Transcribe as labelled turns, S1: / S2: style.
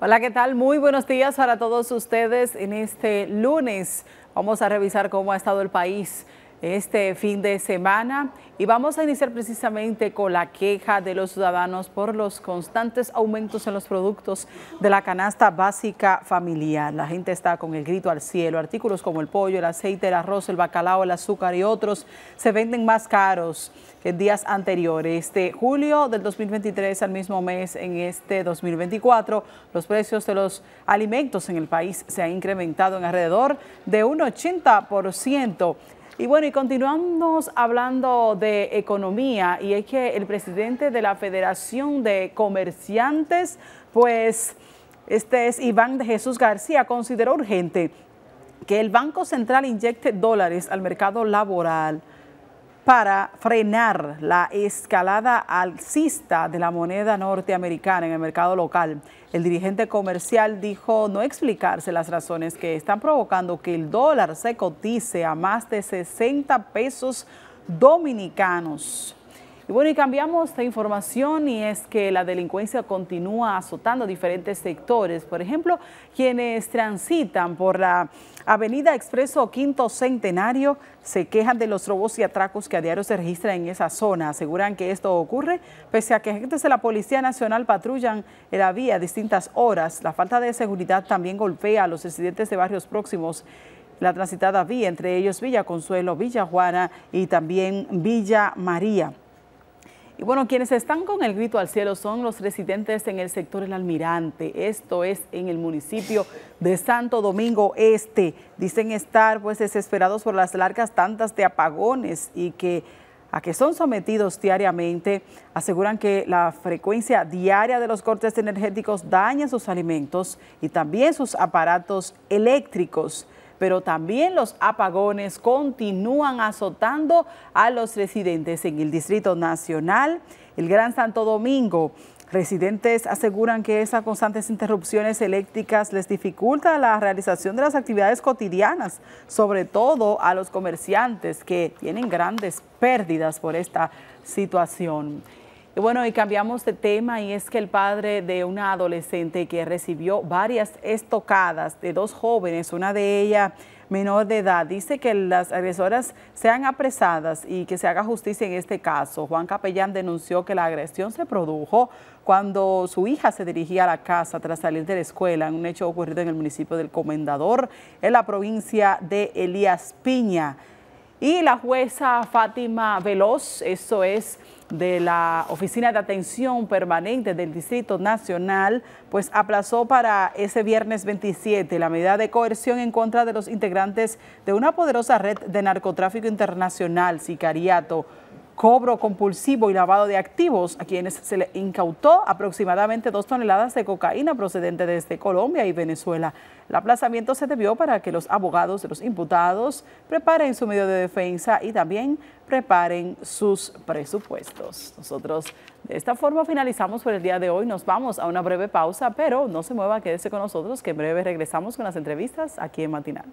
S1: Hola, ¿qué tal? Muy buenos días para todos ustedes en este lunes. Vamos a revisar cómo ha estado el país este fin de semana y vamos a iniciar precisamente con la queja de los ciudadanos por los constantes aumentos en los productos de la canasta básica familiar. La gente está con el grito al cielo. Artículos como el pollo, el aceite, el arroz, el bacalao, el azúcar y otros se venden más caros que en días anteriores. De julio del 2023 al mismo mes en este 2024, los precios de los alimentos en el país se han incrementado en alrededor de un 80%. Y bueno, y continuamos hablando de economía y es que el presidente de la Federación de Comerciantes, pues este es Iván Jesús García, consideró urgente que el Banco Central inyecte dólares al mercado laboral para frenar la escalada alcista de la moneda norteamericana en el mercado local. El dirigente comercial dijo no explicarse las razones que están provocando que el dólar se cotice a más de 60 pesos dominicanos. Y bueno, y cambiamos de información y es que la delincuencia continúa azotando diferentes sectores. Por ejemplo, quienes transitan por la Avenida Expreso Quinto Centenario se quejan de los robos y atracos que a diario se registran en esa zona. Aseguran que esto ocurre pese a que agentes de la Policía Nacional patrullan la vía a distintas horas. La falta de seguridad también golpea a los residentes de barrios próximos la transitada vía, entre ellos Villa Consuelo, Villa Juana y también Villa María. Y bueno, quienes están con el grito al cielo son los residentes en el sector El Almirante, esto es en el municipio de Santo Domingo Este. Dicen estar pues desesperados por las largas tantas de apagones y que a que son sometidos diariamente, aseguran que la frecuencia diaria de los cortes energéticos daña sus alimentos y también sus aparatos eléctricos pero también los apagones continúan azotando a los residentes en el Distrito Nacional, el Gran Santo Domingo. Residentes aseguran que esas constantes interrupciones eléctricas les dificulta la realización de las actividades cotidianas, sobre todo a los comerciantes que tienen grandes pérdidas por esta situación. Y bueno, y cambiamos de tema y es que el padre de una adolescente que recibió varias estocadas de dos jóvenes, una de ellas menor de edad, dice que las agresoras sean apresadas y que se haga justicia en este caso. Juan Capellán denunció que la agresión se produjo cuando su hija se dirigía a la casa tras salir de la escuela, un hecho ocurrido en el municipio del Comendador, en la provincia de Elías Piña. Y la jueza Fátima Veloz, eso es de la Oficina de Atención Permanente del Distrito Nacional, pues aplazó para ese viernes 27 la medida de coerción en contra de los integrantes de una poderosa red de narcotráfico internacional, sicariato, cobro compulsivo y lavado de activos, a quienes se le incautó aproximadamente dos toneladas de cocaína procedente desde Colombia y Venezuela. El aplazamiento se debió para que los abogados de los imputados preparen su medio de defensa y también preparen sus presupuestos. Nosotros de esta forma finalizamos por el día de hoy. Nos vamos a una breve pausa, pero no se mueva, quédese con nosotros que en breve regresamos con las entrevistas aquí en Matinal.